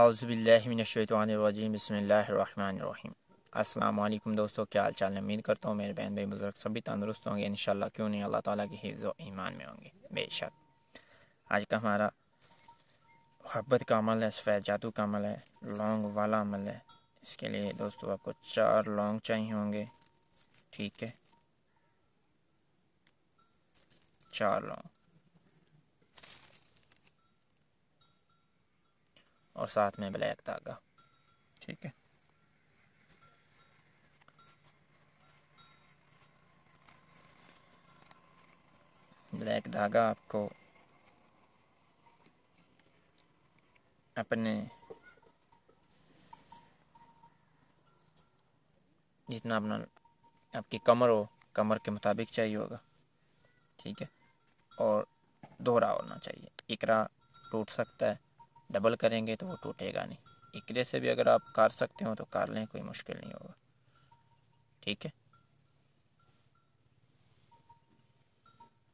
आउज़बिल्लिमिनशैतवानरजीम बसमीम अल्लाम दोस्तों क्या हाल चाल उम्मीद करता हूँ मेरे बहन भाई बुज़ुर्ग सभी तंदुरुस्त होंगे इन क्यों नहीं अल्लाह ताला के हिफ्ज़ ईमान में होंगे बेशक आज का हमारा मोहब्बत का अमल है सफ़ेद जादू का अमल है लौंग वाला अमल है इसके लिए दोस्तों आपको चार लौंग चाहिए होंगे ठीक है चार लौंग और साथ में ब्लैक धागा ठीक है ब्लैक धागा आपको अपने जितना अपना आपकी कमर हो कमर के मुताबिक चाहिए होगा ठीक है और दोहरा होना चाहिए इकरा टूट सकता है डबल करेंगे तो वो टूटेगा नहीं इकरे से भी अगर आप काट सकते हो तो काट लें कोई मुश्किल नहीं होगा ठीक है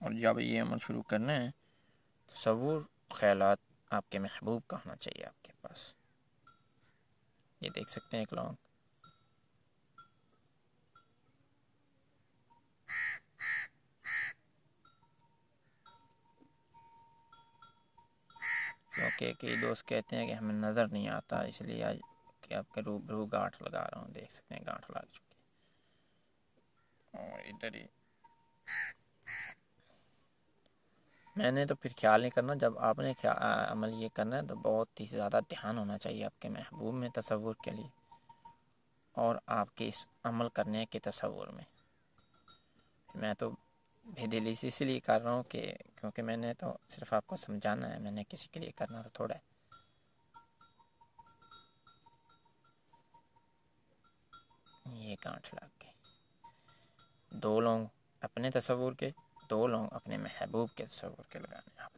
और जब ये अमल शुरू करना है तो सबूर ख्याल आपके महबूब का होना चाहिए आपके पास ये देख सकते हैं एक लॉन्ग के कई दोस्त कहते हैं कि हमें नज़र नहीं आता इसलिए आज कि आपके रूबरू गांठ लगा रहा हूँ देख सकते हैं गांठ लग चुकी और इधर ही मैंने तो फिर ख्याल नहीं करना जब आपने ख्याल अमल ये करना है तो बहुत ही ज़्यादा ध्यान होना चाहिए आपके महबूब में तस्वुर के लिए और आपके इस अमल करने के तस्वुर में मैं तो भी दिल इसलिए कर रहा हूँ कि क्योंकि मैंने तो सिर्फ आपको समझाना है मैंने किसी के लिए करना तो थोड़ा है ये गांठ लग गई दो लोग अपने तस्वूर के दो लोग अपने महबूब के तस्वूर के लगाने आप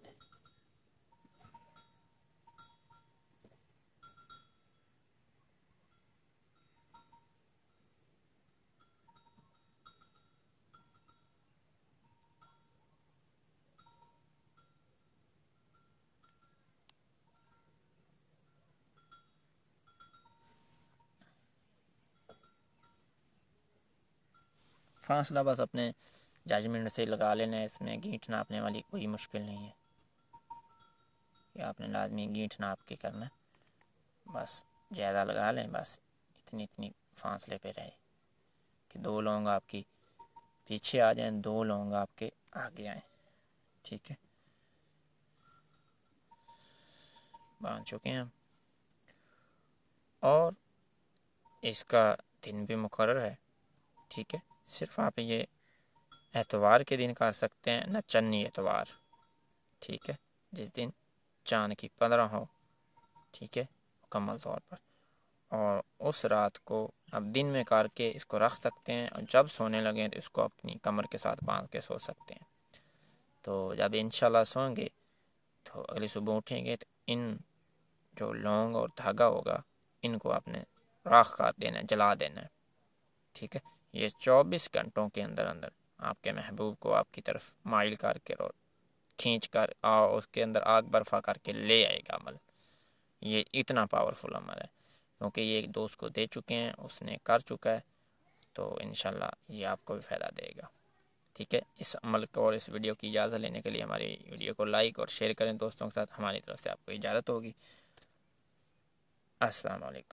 फासला बस अपने जजमेंट से लगा लेना है इसमें गीट नापने वाली कोई मुश्किल नहीं है ये आपने लाजमी गीट नाप के करना बस ज़्यादा लगा लें बस इतनी इतनी फासले पे रहे कि दो लौंग आपकी पीछे आ जाएं दो लौंग आपके आगे आए ठीक है बांध चुके हैं हम और इसका दिन भी मुकर है ठीक है सिर्फ आप ये एतवार के दिन कर सकते हैं ना चन्नी एतवार ठीक है जिस दिन चाँद की पंद्रह हो ठीक है मुकम्मल तौर पर और उस रात को आप दिन में करके इसको रख सकते हैं और जब सोने लगें तो इसको अपनी कमर के साथ बांध के सो सकते हैं तो जब इन सोएंगे तो अगली सुबह उठेंगे तो इन जो लौंग और धागा होगा इनको आपने राख कर देना जला देना है ठीक है ये चौबीस घंटों के अंदर अंदर आपके महबूब को आपकी तरफ माइल करके और खींच कर आ, उसके अंदर आग बर्फा करके ले आएगा अमल ये इतना पावरफुल अमल है क्योंकि ये एक दोस्त को दे चुके हैं उसने कर चुका है तो इन ये आपको भी फ़ायदा देगा ठीक है इस अमल को और इस वीडियो की इजाज़त लेने के लिए हमारी वीडियो को लाइक और शेयर करें दोस्तों के साथ हमारी तरफ से आपको इजाज़त होगी असलकम